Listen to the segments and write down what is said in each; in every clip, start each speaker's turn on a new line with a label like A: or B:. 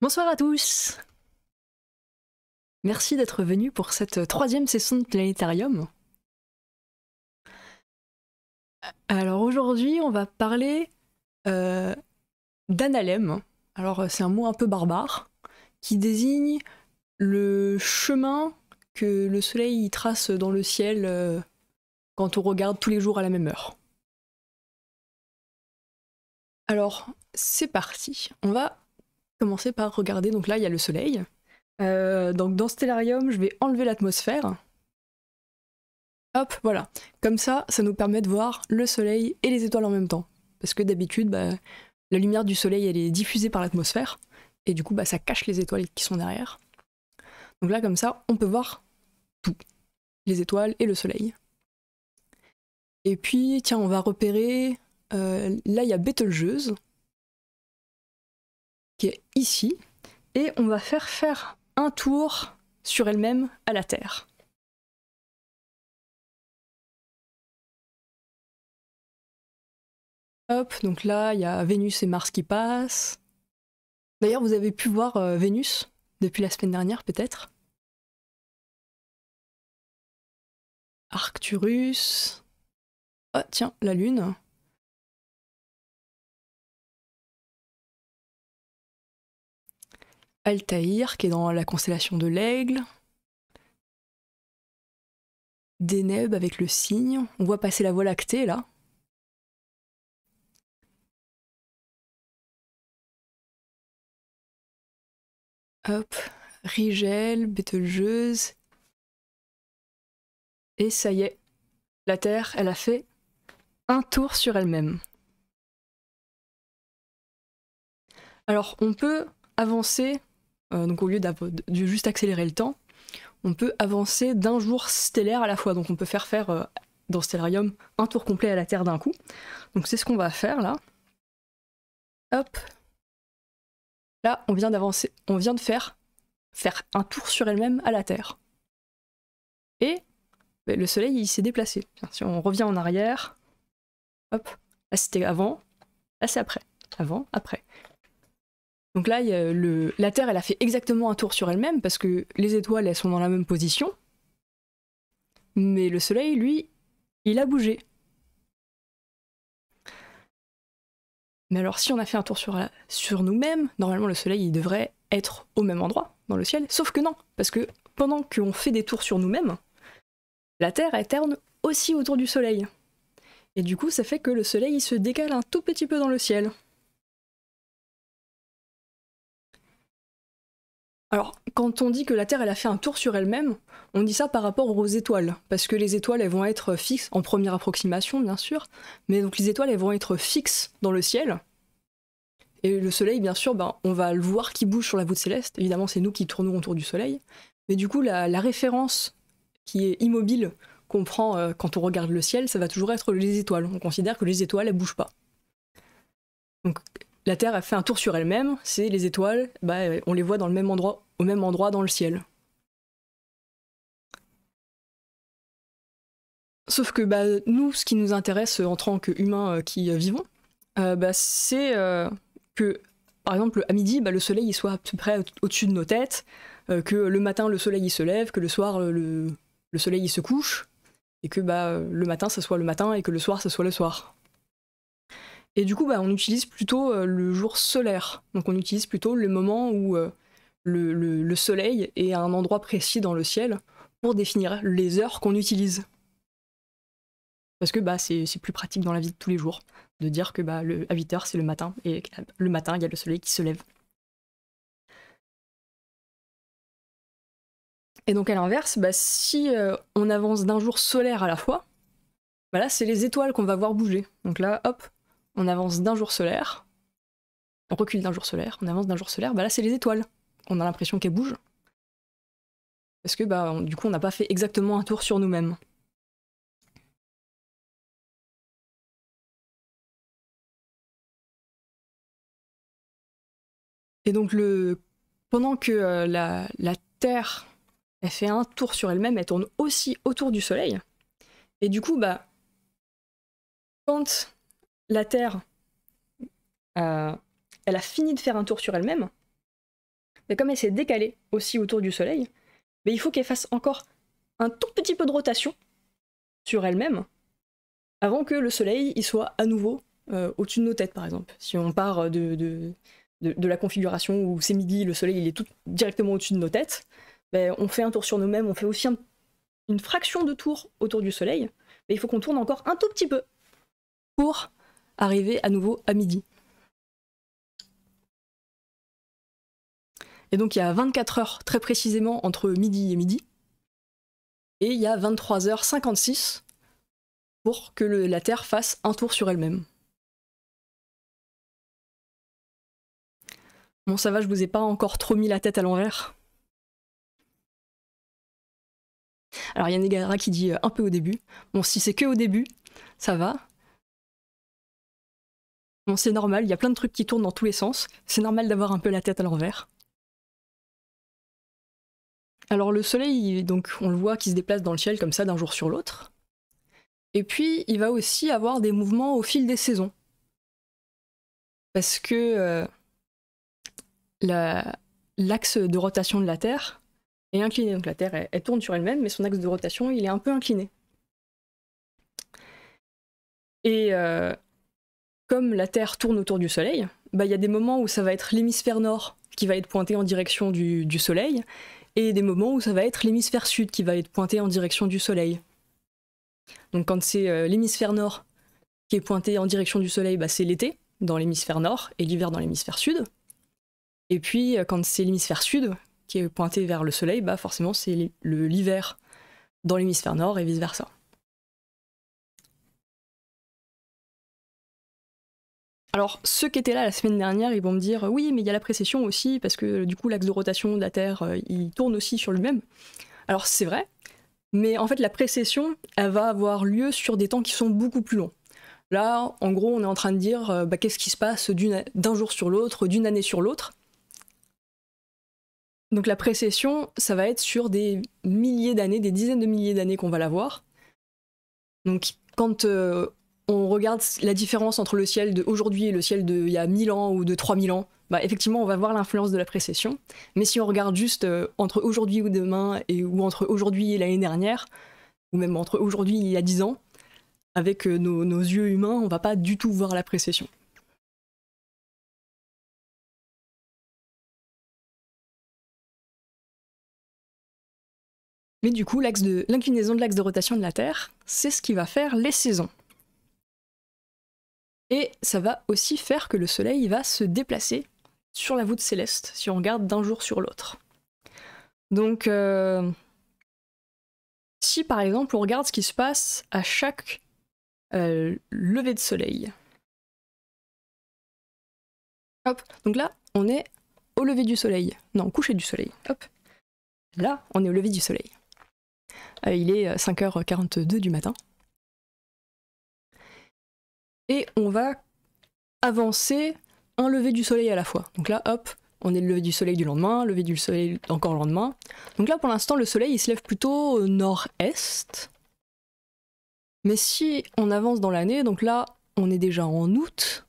A: Bonsoir à tous Merci d'être venus pour cette troisième session de Planétarium.
B: Alors aujourd'hui, on va parler euh, d'analem. Alors c'est un mot un peu barbare qui désigne le chemin que le soleil trace dans le ciel euh, quand on regarde tous les jours à la même heure. Alors c'est parti, on va commencer par regarder, donc là il y a le soleil. Euh, donc dans Stellarium, je vais enlever l'atmosphère. Hop, voilà. Comme ça, ça nous permet de voir le soleil et les étoiles en même temps. Parce que d'habitude, bah, la lumière du soleil, elle est diffusée par l'atmosphère. Et du coup, bah, ça cache les étoiles qui sont derrière. Donc là, comme ça, on peut voir tout. Les étoiles et le soleil. Et puis, tiens, on va repérer... Euh, là, il y a Betelgeuse
A: qui est ici, et on va faire faire un tour sur elle-même à la Terre. Hop, donc là, il y a Vénus et Mars qui passent. D'ailleurs, vous avez pu voir euh, Vénus depuis la semaine dernière, peut-être. Arcturus. Ah, tiens, la Lune. Altaïr, qui est dans la constellation de l'Aigle. Deneb avec le cygne. On voit passer la voie lactée là. Hop, Rigel, Betelgeuse. Et ça y est,
B: la Terre, elle a fait un tour sur elle-même. Alors, on peut avancer euh, donc au lieu de juste accélérer le temps, on peut avancer d'un jour stellaire à la fois. Donc on peut faire faire euh, dans Stellarium un tour complet à la Terre d'un coup. Donc c'est ce qu'on va faire là. Hop. Là, on vient d'avancer, on vient de faire faire un tour sur elle-même à la Terre. Et ben, le Soleil, il s'est déplacé. Si on revient en arrière, hop, là c'était avant, là c'est après, avant, après. Donc là, la Terre, elle a fait exactement un tour sur elle-même parce que les étoiles, elles sont dans la même position. Mais le Soleil, lui, il a bougé. Mais alors, si on a fait un tour sur, nous-mêmes, normalement, le Soleil, il devrait être au même endroit dans le ciel. Sauf que non, parce que pendant qu'on fait des tours sur nous-mêmes, la Terre, elle tourne aussi autour du Soleil. Et du coup, ça fait que le Soleil, il se décale un tout petit peu dans le ciel. Alors, quand on dit que la Terre elle a fait un tour sur elle-même, on dit ça par rapport aux étoiles, parce que les étoiles elles vont être fixes en première approximation, bien sûr, mais donc les étoiles elles vont être fixes dans le ciel. Et le Soleil, bien sûr, ben, on va le voir qui bouge sur la voûte céleste. Évidemment, c'est nous qui tournons autour du Soleil. Mais du coup, la, référence qui est immobile qu'on prend euh, quand on regarde le ciel, ça va toujours être les étoiles. On considère que les étoiles, elles bougent pas. Donc, la Terre a fait un tour sur elle-même, c'est les étoiles, bah, on les voit dans le même endroit, au même endroit dans le ciel. Sauf que bah, nous, ce qui nous intéresse en tant qu'humains euh, qui euh, vivons, euh, bah, c'est que, par exemple, à midi, le soleil soit à peu près au-dessus de nos têtes, que le matin, le soleil se lève, que le soir, le, soleil se couche, et que le matin, ça soit le matin, et que le soir, ça soit le soir. Et du coup, bah, on utilise plutôt euh, le jour solaire. Donc on utilise plutôt le moment où euh, le, soleil est à un endroit précis dans le ciel pour définir les heures qu'on utilise. Parce que bah, c'est plus pratique dans la vie de tous les jours de dire que bah, à 8h c'est le matin et le matin il y a le soleil qui se lève. Et donc à l'inverse, si euh, on avance d'un jour solaire à la fois, là c'est les étoiles qu'on va voir bouger. Donc là, hop, on avance d'un jour solaire, on recule d'un jour solaire, on avance d'un jour solaire, bah là c'est les étoiles. On a l'impression qu'elles bougent.
A: Parce que bah du coup on n'a pas fait exactement un tour sur nous-mêmes. Et donc le pendant que euh, la,
B: Terre fait un tour sur elle-même, elle tourne aussi autour du Soleil. Et du coup, bah, quand la Terre, euh, elle a fini de faire un tour sur elle-même, mais comme elle s'est décalée aussi autour du Soleil, mais il faut qu'elle fasse encore un tout petit peu de rotation sur elle-même avant que le Soleil y soit à nouveau euh, au-dessus de nos têtes, par exemple. Si on part de, de, la configuration où c'est midi, le Soleil il est tout directement au-dessus de nos têtes, ben, on fait un tour sur nous-mêmes, on fait aussi une fraction de tour autour du Soleil, mais il faut qu'on tourne encore un tout petit peu pour arriver à nouveau à midi. Et donc il y a 24 heures très précisément entre midi et midi. Et il y a 23h56
A: pour que la Terre fasse un tour sur elle-même. Bon ça va, je vous ai pas encore trop mis la tête à l'envers. Alors il y a Negara qui dit euh, un peu au début. Bon si c'est que au début, ça va c'est normal, il y a plein de
B: trucs qui tournent dans tous les sens. C'est normal d'avoir un peu la tête à l'envers. Alors le soleil, donc on le voit qui se déplace dans le ciel comme ça d'un jour sur l'autre. Et puis il va aussi avoir des mouvements au fil des saisons. Parce que euh, l'axe de rotation de la Terre est incliné. Donc la Terre, elle, tourne sur elle-même, mais son axe de rotation, il est un peu incliné. Et euh, comme la Terre tourne autour du Soleil, bah, il y a des moments où ça va être l'hémisphère nord qui va être pointé en direction du, Soleil, et des moments où ça va être l'hémisphère sud qui va être pointé en direction du Soleil. Donc quand c'est euh, l'hémisphère nord qui est pointé en direction du Soleil, bah, c'est l'été dans l'hémisphère nord et l'hiver dans l'hémisphère sud. Et puis euh, quand c'est l'hémisphère sud qui est pointé vers
A: le Soleil, bah, forcément c'est l'hiver dans l'hémisphère nord et vice-versa. Alors, ceux qui étaient
B: là la semaine dernière, ils vont me dire oui, mais il y a la précession aussi, parce que du coup, l'axe de rotation de la Terre, euh, il tourne aussi sur lui-même. Alors, c'est vrai, mais en fait, la précession, elle va avoir lieu sur des temps qui sont beaucoup plus longs. Là, en gros, on est en train de dire euh, bah, qu'est-ce qui se passe d'un jour sur l'autre, d'une année sur l'autre. Donc la précession, ça va être sur des milliers d'années, des dizaines de milliers d'années qu'on va la voir. Donc quand euh, on regarde la différence entre le ciel d'aujourd'hui et le ciel d'il y a 1000 ans ou de 3000 ans, bah, effectivement, on va voir l'influence de la précession. Mais si on regarde juste euh, entre aujourd'hui ou demain, ou entre aujourd'hui et l'année dernière, ou même entre aujourd'hui et il y a 10 ans,
A: avec euh, nos, yeux humains, on va pas du tout voir la précession. Mais du coup, l'inclinaison de l'axe de rotation de la Terre, c'est ce qui
B: va faire les saisons. Et ça va aussi faire que le Soleil va se déplacer sur la voûte céleste, si on regarde d'un jour sur l'autre. Donc, euh, si par exemple on regarde ce qui se passe à chaque euh, lever de soleil. Hop, donc là, on est au lever du soleil. Non, coucher du soleil. Hop. Là, on est au lever du soleil. Euh, il est 5h42 du matin
A: et on va
B: avancer un lever du soleil à la fois. Donc là, hop, on est le lever du soleil du lendemain, lever du soleil encore le lendemain. Donc là, pour l'instant, le soleil, il se lève plutôt nord-est. Mais si on avance dans l'année, donc là, on est déjà en août,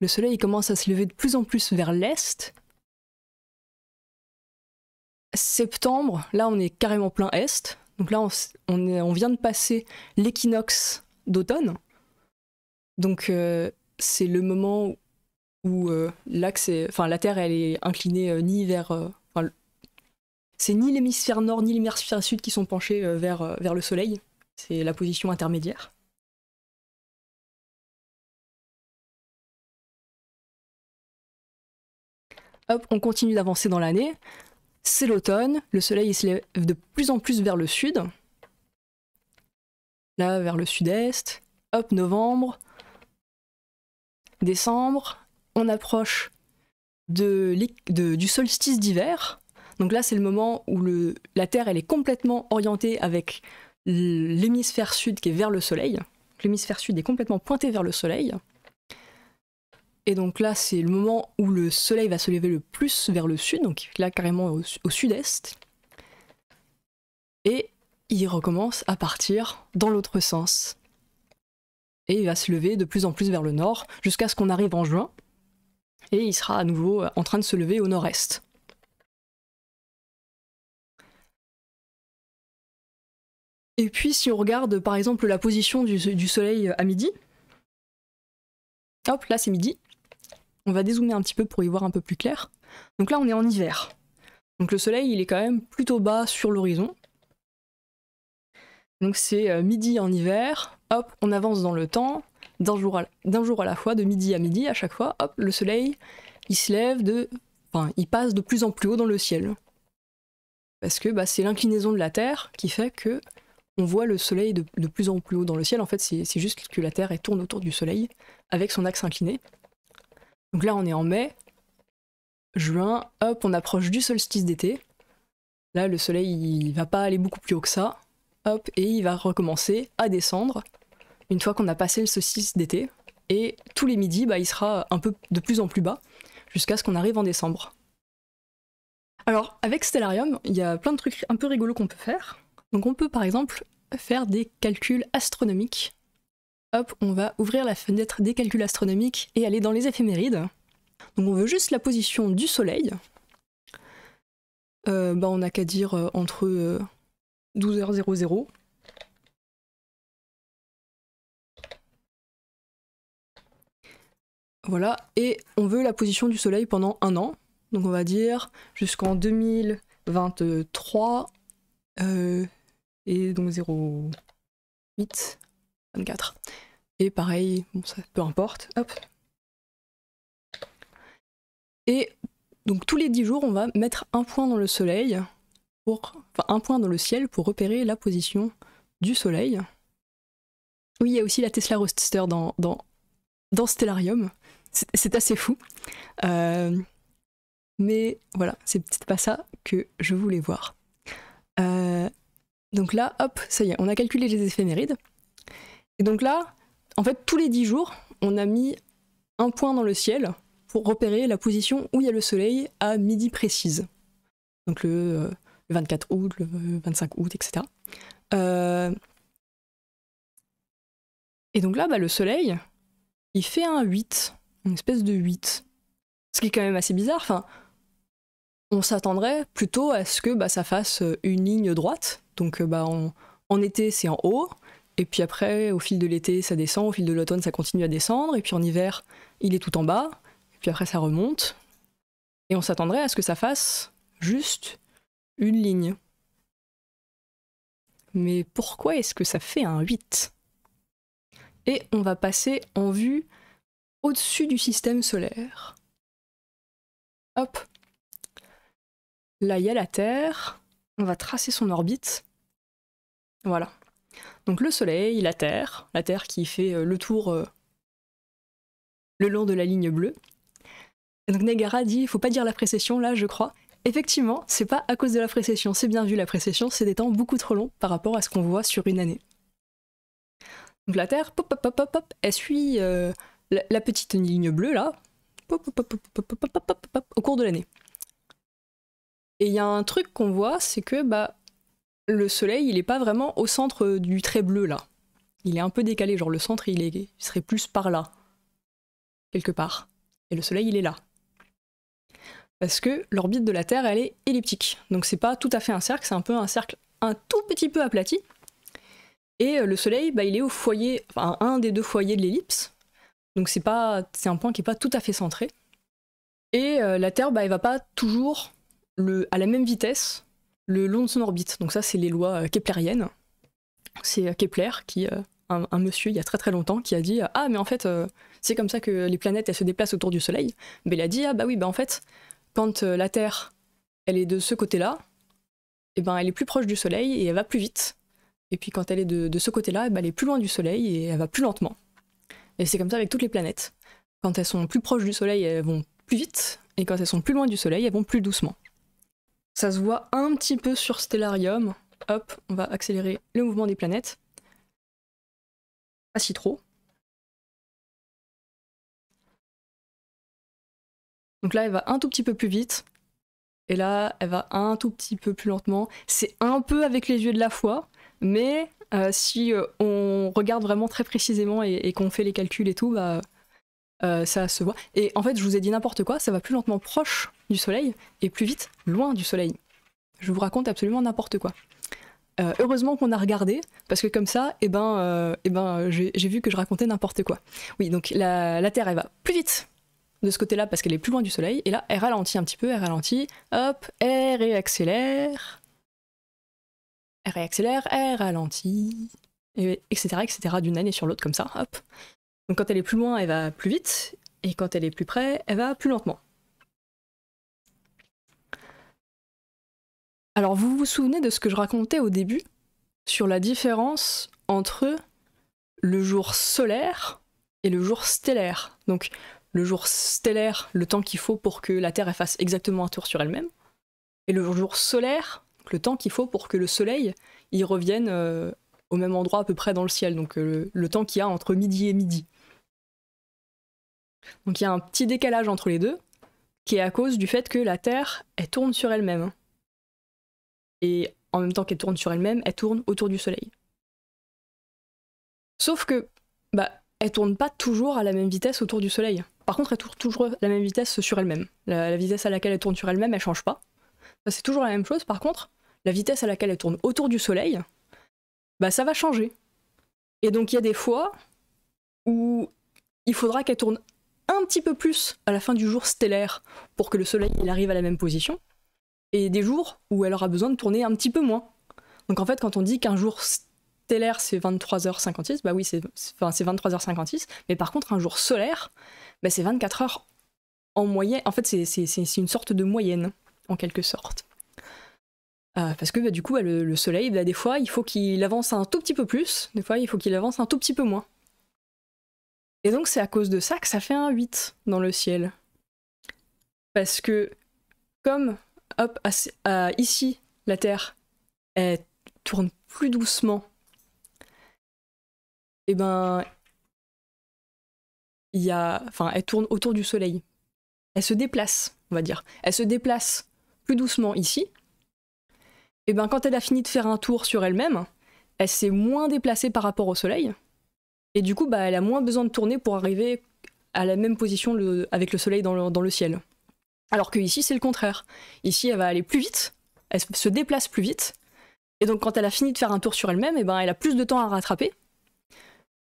B: le soleil il commence à se lever de plus en plus vers l'est. Septembre, là, on est carrément plein est. Donc là, on vient de passer l'équinoxe d'automne. Donc euh, c'est le moment où euh, enfin la Terre, elle est inclinée euh, ni vers, c'est ni l'hémisphère nord ni l'hémisphère sud qui sont penchés vers, le Soleil. C'est la position
A: intermédiaire. Hop, on continue d'avancer dans l'année. C'est l'automne,
B: le soleil se lève de plus en plus vers le sud. Là, vers le sud-est. Hop, novembre, décembre. On approche du solstice d'hiver. Donc là, c'est le moment où la Terre elle est complètement orientée avec l'hémisphère sud qui est vers le Soleil. L'hémisphère sud est complètement pointé vers le Soleil. Et donc là, c'est le moment où le Soleil va se lever le plus vers le sud, donc là carrément au sud-est. Et il recommence à partir dans l'autre sens, et il va se lever de plus en plus vers le nord jusqu'à ce qu'on arrive en juin
A: et il sera à nouveau euh, en train de se lever au nord-est. Et puis si on regarde par exemple la position du, soleil euh, à midi, hop là c'est midi,
B: on va dézoomer un petit peu pour y voir un peu plus clair. Donc là on est en hiver. Donc le soleil il est quand même plutôt bas sur l'horizon. Donc c'est euh, midi en hiver, hop, on avance dans le temps, d'un jour, à, la fois, de midi à midi, à chaque fois, hop, le soleil, il se lève de. Enfin, il passe de plus en plus haut dans le ciel. Parce que bah, c'est l'inclinaison de la Terre qui fait que on voit le soleil de, plus en plus haut dans le ciel. En fait, c'est, juste que la Terre tourne autour du soleil avec son axe incliné. Donc là, on est en mai, juin, hop, on approche du solstice d'été. Là, le soleil, il va pas aller beaucoup plus haut que ça. Hop, et il va recommencer à descendre une fois qu'on a passé le saucisse d'été. Et tous les midis, bah, il sera un peu de plus en plus bas, jusqu'à ce qu'on arrive en décembre. Alors, avec Stellarium, il y a plein de trucs un peu rigolos qu'on peut faire. Donc, on peut par exemple faire des calculs astronomiques. Hop, on va ouvrir la fenêtre des calculs astronomiques et aller dans les éphémérides. Donc, on veut juste la position du Soleil. Euh, bah, on n'a
A: qu'à dire euh, entre 12h00 euh, Voilà, et
B: on veut la position du Soleil pendant un an, donc on va dire jusqu'en 2023 euh, et donc 08, 24. Et pareil, bon ça peu importe, hop. Et donc tous les 10 jours, on va mettre un point dans le soleil, pour, enfin un point dans le ciel pour repérer la position du soleil. Oui, il y a aussi la Tesla Roadster dans, dans, dans Stellarium c'est assez fou. Euh, mais voilà, c'est peut-être pas ça que je voulais voir. Euh, donc là, hop, ça y est, on a calculé les éphémérides. Et donc là, en fait, tous les 10 jours, on a mis un point dans le ciel pour repérer la position où il y a le soleil à midi précise. Donc le, 24 euh, août, le 25 août, etc. et donc là, bah, le soleil, il fait un 8 une espèce de 8. Ce qui est quand même assez bizarre. Enfin, on s'attendrait plutôt à ce que bah, ça fasse euh, une ligne droite. Donc euh, bah, en été, c'est en haut. Et puis après, au fil de l'été, ça descend. Au fil de l'automne, ça continue à descendre. Et puis en hiver, il est tout en bas. Et puis après, ça remonte. Et on s'attendrait à ce que ça fasse juste une ligne. Mais pourquoi est-ce que ça fait un 8 Et on va passer en vue au-dessus du système solaire. Hop. Là, il y a la Terre. On va tracer son orbite. Voilà. Donc le Soleil, la Terre, la Terre qui fait euh, le tour euh, le long de la ligne bleue. donc Negara dit, il faut pas dire la précession là, je crois. Effectivement, c'est pas à cause de la précession, c'est bien vu la précession, c'est des temps beaucoup trop longs par rapport à ce qu'on voit sur une année. Donc la Terre, pop, pop, pop, pop, elle suit euh, la, petite ligne bleue là, au cours de l'année. Et il y a un truc qu'on voit, c'est que bah, le soleil, il n'est pas vraiment au centre du trait bleu là. Il est un peu décalé, genre le centre, il, serait plus par là, quelque part. Et le soleil, il est là. Parce que l'orbite de la Terre, elle est elliptique. Donc c'est pas tout à fait un cercle, c'est un peu un cercle un tout petit peu aplati. Et le soleil, bah, il est au foyer, enfin un des deux foyers de l'ellipse. Donc c'est pas, c'est un point qui est pas tout à fait centré. Et euh, la Terre, bah, elle va pas toujours le, à la même vitesse le long de son orbite. Donc ça, c'est les lois euh, keplériennes. C'est euh, Kepler qui, un, monsieur il y a très très longtemps, qui a dit ah mais en fait c'est comme ça que les planètes elles se déplacent autour du Soleil. Mais il a dit ah bah oui bah en fait quand la Terre elle est de ce côté-là, et eh ben elle est plus proche du Soleil et elle va plus vite. Et puis quand elle est de, ce côté-là, eh ben, elle est plus loin du Soleil et elle va plus lentement. Et c'est comme ça avec toutes les planètes. Quand elles sont plus proches du Soleil, elles vont plus vite, et quand elles sont plus loin du Soleil, elles vont plus doucement. Ça se voit un petit
A: peu sur Stellarium. Hop, on va accélérer le mouvement des planètes. Pas si trop. Donc là, elle va un tout petit peu plus vite. Et là, elle va un tout petit peu plus
B: lentement. C'est un peu avec les yeux de la foi, mais euh, si euh, on regarde vraiment très précisément et, qu'on fait les calculs et tout, bah, euh, ça se voit. Et en fait, je vous ai dit n'importe quoi, ça va plus lentement proche du soleil et plus vite loin du soleil. Je vous raconte absolument n'importe quoi. heureusement qu'on a regardé, parce que comme ça, eh ben, eh ben, j'ai vu que je racontais n'importe quoi. Oui, donc la, la, Terre, elle va plus vite de ce côté-là parce qu'elle est plus loin du Soleil, et là, elle ralentit un petit peu, elle ralentit, hop, elle réaccélère, elle réaccélère, elle ralentit, etc., etc., d'une année sur l'autre, comme ça, hop. Donc quand elle est plus loin, elle va plus vite, et quand elle est plus près, elle va plus lentement. Alors vous vous souvenez de ce que je racontais au début sur la différence entre le jour solaire et le jour stellaire. Donc le jour stellaire, le temps qu'il faut pour que la Terre fasse exactement un tour sur elle-même, et le jour solaire, le temps qu'il faut pour que le soleil y revienne euh, au même endroit à peu près dans le ciel, donc euh, le, temps qu'il y a entre midi et midi. Donc il y a un petit décalage entre les deux, qui est à cause du fait que la Terre, elle tourne sur elle-même. Hein. Et en même temps qu'elle tourne sur elle-même, elle tourne autour du Soleil. Sauf que, bah, elle tourne pas toujours à la même vitesse autour du Soleil. Par contre, elle tourne toujours à la même vitesse sur elle-même. La, la vitesse à laquelle elle tourne sur elle-même, elle change pas. C'est toujours la même chose. Par contre, la vitesse à laquelle elle tourne autour du Soleil, bah ça va changer. Et donc il y a des fois où il faudra qu'elle tourne un petit peu plus à la fin du jour stellaire pour que le Soleil il arrive à la même position, et des jours où elle aura besoin de tourner un petit peu moins. Donc en fait, quand on dit qu'un jour stellaire c'est 23h56, bah oui, c'est 23h56, mais par contre un jour solaire, bah, c'est 24 h en moyenne. En fait, c'est une sorte de moyenne, en quelque sorte. Euh, parce que bah, du coup, bah, le, soleil, bah, des fois, il faut qu'il avance un tout petit peu plus, des fois, il faut qu'il avance un tout petit peu moins. Et donc, c'est à cause de ça que ça fait un 8 dans le ciel. Parce que, comme hop, ici, la Terre, elle tourne plus doucement, et eh ben, il y a, enfin, elle tourne autour du Soleil. Elle se déplace, on va dire. Elle se déplace plus doucement ici, et eh ben quand elle a fini de faire un tour sur elle-même, elle, s'est moins déplacée par rapport au soleil, et du coup bah, elle a moins besoin de tourner pour arriver à la même position avec le soleil dans le, ciel. Alors que ici c'est le contraire. Ici elle va aller plus vite, elle se déplace plus vite, et donc quand elle a fini de faire un tour sur elle-même, eh ben elle a plus de temps à rattraper.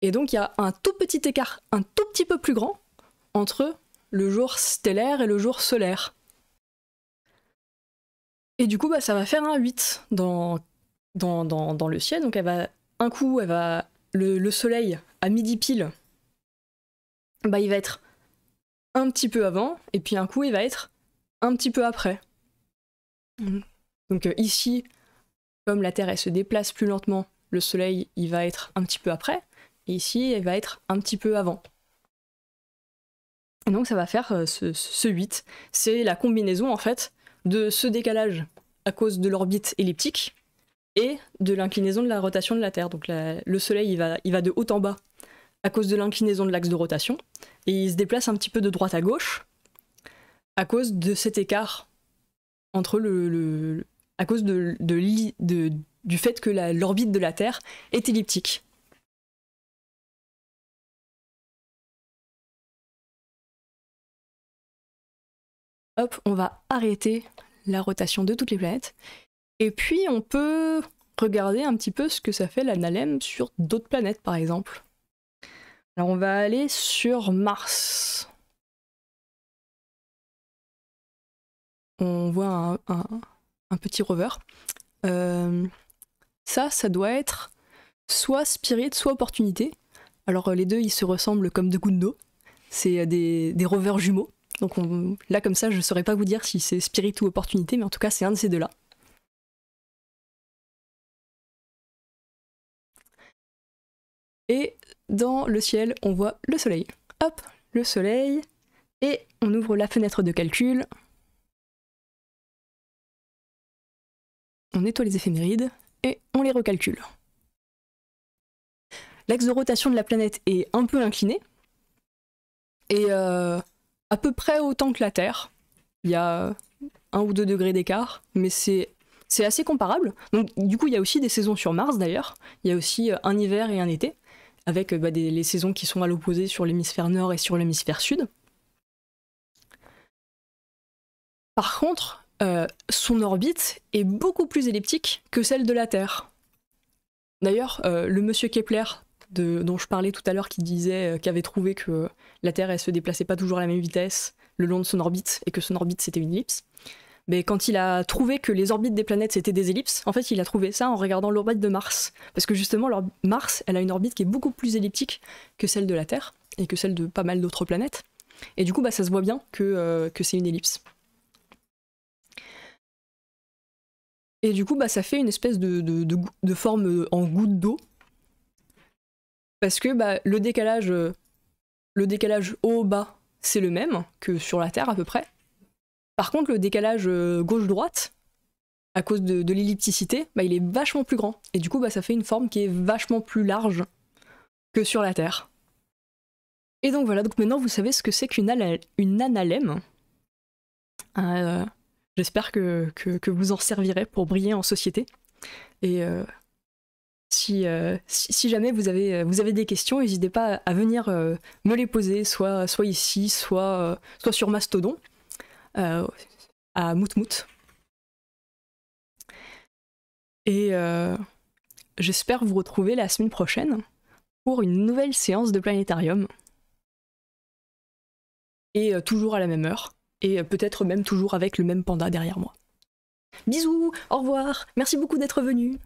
B: Et donc il y a un tout petit écart, un tout petit peu plus grand entre le jour stellaire et le jour solaire. Et du coup, bah, ça va faire un 8 dans, dans, dans, le ciel. Donc, elle va, un coup, elle va, le, le, soleil, à midi pile, bah, il va être un petit peu avant, et puis un coup, il va être un petit peu après. Mhm. Donc, euh, ici, comme la Terre, elle se déplace plus lentement, le soleil, il va être un petit peu après, et ici, il va être un petit peu avant. Et donc, ça va faire euh, ce, ce 8. C'est la combinaison, en fait, de ce décalage à cause de l'orbite elliptique et de l'inclinaison de la rotation de la Terre. Donc le Soleil, va, il va de haut en bas à cause de l'inclinaison de l'axe de rotation, et il se déplace un petit peu de droite à gauche à cause de cet écart entre le, à cause de,
A: du fait que l'orbite de la Terre est elliptique. hop, on va arrêter la rotation de toutes les planètes.
B: Et puis on peut regarder un petit peu ce que ça fait l'analème sur d'autres planètes par exemple.
A: Alors on va aller sur Mars. On voit un, petit rover.
B: Euh, ça, ça doit être soit Spirit, soit Opportunité. Alors les deux, ils se ressemblent comme deux gouttes C'est des rovers jumeaux. Donc
A: là, comme ça, je ne saurais pas vous dire si c'est spirit ou opportunité, mais en tout cas, c'est un de ces deux-là. Et dans le ciel, on voit le soleil. Hop, le soleil. Et on ouvre la fenêtre de calcul. On nettoie les éphémérides et on les recalcule. L'axe de
B: rotation de la planète est un peu incliné. Et euh, à peu près autant que la Terre. Il y a un ou deux degrés d'écart, mais c'est assez comparable. Donc, du coup, il y a aussi des saisons sur Mars d'ailleurs. Il y a aussi euh, un hiver et un été, avec euh, bah, des, les saisons qui sont à l'opposé sur l'hémisphère nord et sur l'hémisphère sud. Par contre, euh, son orbite est beaucoup plus elliptique que celle de la Terre. D'ailleurs, le monsieur Kepler dont je parlais tout à l'heure qui disait, euh, qu'il avait trouvé que euh, la Terre, elle se déplaçait pas toujours à la même vitesse le long de son orbite et que son orbite c'était une ellipse. Mais quand il a trouvé que les orbites des planètes c'était des ellipses, en fait il a trouvé ça en regardant l'orbite de Mars. Parce que justement, Mars, elle a une orbite qui est beaucoup plus elliptique que celle de la Terre et que celle de pas mal d'autres planètes. Et du coup, bah, ça se voit bien que, euh, c'est une ellipse. Et du coup, bah, ça fait une espèce de forme en goutte d'eau parce que bah, le décalage euh, le décalage haut-bas, c'est le même que sur la Terre à peu près. Par contre, le décalage euh, gauche-droite, à cause de, l'ellipticité, bah, il est vachement plus grand. Et du coup, bah, ça fait une forme qui est vachement plus large que sur la Terre. Et donc voilà, donc maintenant vous savez ce que c'est qu'une une analème. Euh, j'espère que, que, que, vous en servirez pour briller en société. Et euh, si, jamais vous avez, euh, vous avez des questions, n'hésitez pas à venir euh, me les poser, soit, soit ici, soit, soit sur Mastodon, à Moutmout. Et j'espère vous retrouver la semaine prochaine pour une nouvelle séance de planétarium. Et toujours à la même heure, et peut-être même toujours avec le même panda derrière moi.
A: Bisous, au revoir, merci beaucoup d'être venu.